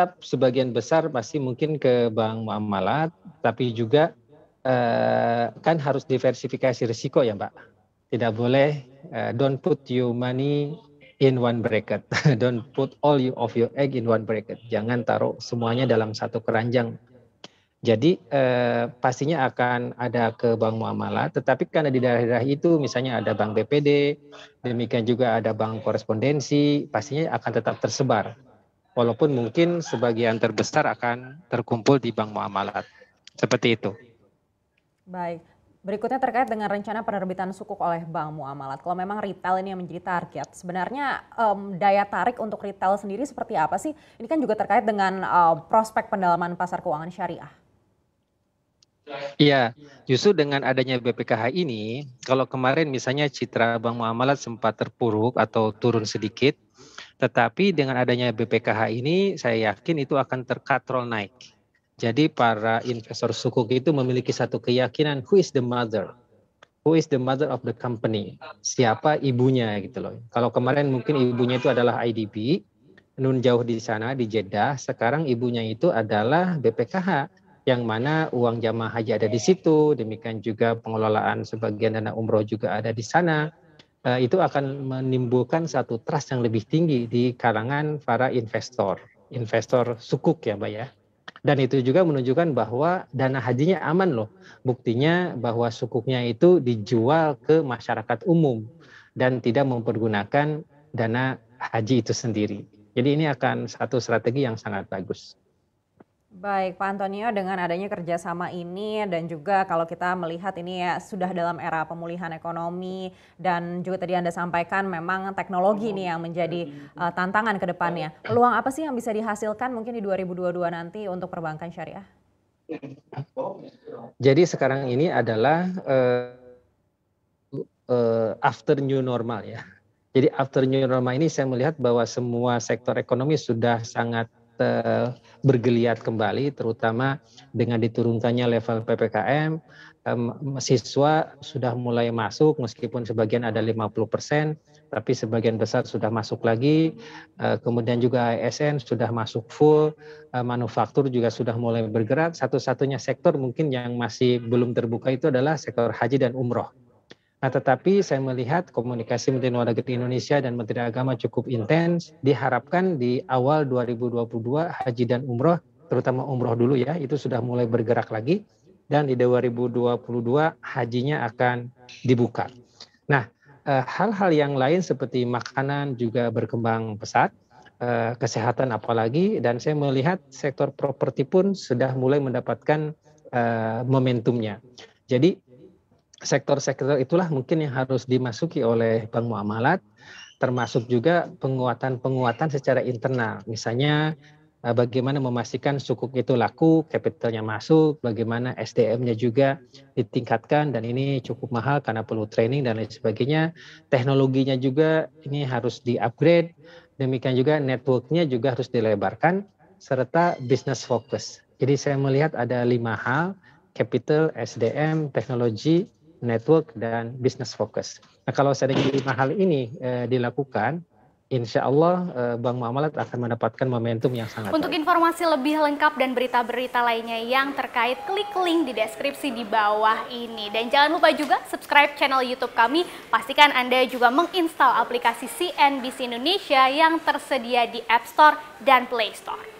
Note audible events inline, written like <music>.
tetap sebagian besar pasti mungkin ke bank muamalat, tapi juga eh, kan harus diversifikasi risiko ya Mbak. Tidak boleh eh, don't put your money in one bracket, <laughs> don't put all you of your egg in one bracket. Jangan taruh semuanya dalam satu keranjang. Jadi eh, pastinya akan ada ke bank Muamalat, tetapi karena di daerah-daerah itu misalnya ada bank BPD, demikian juga ada bank korespondensi, pastinya akan tetap tersebar walaupun mungkin sebagian terbesar akan terkumpul di bank muamalat. Seperti itu. Baik. Berikutnya terkait dengan rencana penerbitan sukuk oleh Bank Muamalat. Kalau memang retail ini yang menjadi target, sebenarnya um, daya tarik untuk retail sendiri seperti apa sih? Ini kan juga terkait dengan um, prospek pendalaman pasar keuangan syariah. Iya, justru dengan adanya BPKH ini, kalau kemarin misalnya citra Bank Muamalat sempat terpuruk atau turun sedikit, tetapi dengan adanya BPKH ini saya yakin itu akan terkatrol naik. Jadi para investor suku itu memiliki satu keyakinan who is the mother? Who is the mother of the company? Siapa ibunya gitu loh. Kalau kemarin mungkin ibunya itu adalah IDB, nun jauh di sana di Jeddah, sekarang ibunya itu adalah BPKH yang mana uang jamaah haji ada di situ, demikian juga pengelolaan sebagian dana umroh juga ada di sana. Eh, itu akan menimbulkan satu trust yang lebih tinggi di kalangan para investor, investor sukuk ya, Mbak ya. Dan itu juga menunjukkan bahwa dana hajinya aman loh. Buktinya bahwa sukuknya itu dijual ke masyarakat umum dan tidak mempergunakan dana haji itu sendiri. Jadi ini akan satu strategi yang sangat bagus. Baik, Pak Antonio, dengan adanya kerjasama ini dan juga kalau kita melihat ini ya sudah dalam era pemulihan ekonomi dan juga tadi Anda sampaikan memang teknologi ini yang menjadi uh, tantangan ke depannya. Iya. Peluang apa sih yang bisa dihasilkan mungkin di 2022 nanti untuk perbankan syariah? Jadi sekarang ini adalah uh, uh, after new normal ya. Jadi after new normal ini saya melihat bahwa semua sektor ekonomi sudah sangat uh, bergeliat kembali, terutama dengan diturunkannya level PPKM, um, siswa sudah mulai masuk, meskipun sebagian ada 50 persen, tapi sebagian besar sudah masuk lagi. Eh, kemudian juga ASN sudah masuk full, eh, manufaktur juga sudah mulai bergerak. Satu-satunya sektor mungkin yang masih belum terbuka itu adalah sektor haji dan umroh Nah, tetapi saya melihat komunikasi Menteri Luar Negeri Indonesia dan Menteri Agama cukup intens. Diharapkan di awal 2022 haji dan umroh, terutama umroh dulu ya, itu sudah mulai bergerak lagi. Dan di 2022 hajinya akan dibuka. Nah, eh, hal-hal yang lain seperti makanan juga berkembang pesat eh, kesehatan apalagi dan saya melihat sektor properti pun sudah mulai mendapatkan eh, momentumnya. Jadi sektor-sektor itulah mungkin yang harus dimasuki oleh bank muamalat termasuk juga penguatan-penguatan secara internal misalnya eh, bagaimana memastikan sukuk itu laku, kapitalnya masuk, bagaimana SDM-nya juga ditingkatkan dan ini cukup mahal karena perlu training dan lain sebagainya. Teknologinya juga ini harus di-upgrade. Demikian juga networknya juga harus dilebarkan serta business focus. Jadi saya melihat ada lima hal, capital, SDM, teknologi, network, dan business focus. Nah, kalau seandainya lima hal ini eh, dilakukan, Insya Allah eh, Bank Muamalat akan mendapatkan momentum yang sangat Untuk baik. informasi lebih lengkap dan berita-berita lainnya yang terkait, klik link di deskripsi di bawah ini. Dan jangan lupa juga subscribe channel YouTube kami. Pastikan Anda juga menginstal aplikasi CNBC Indonesia yang tersedia di App Store dan Play Store.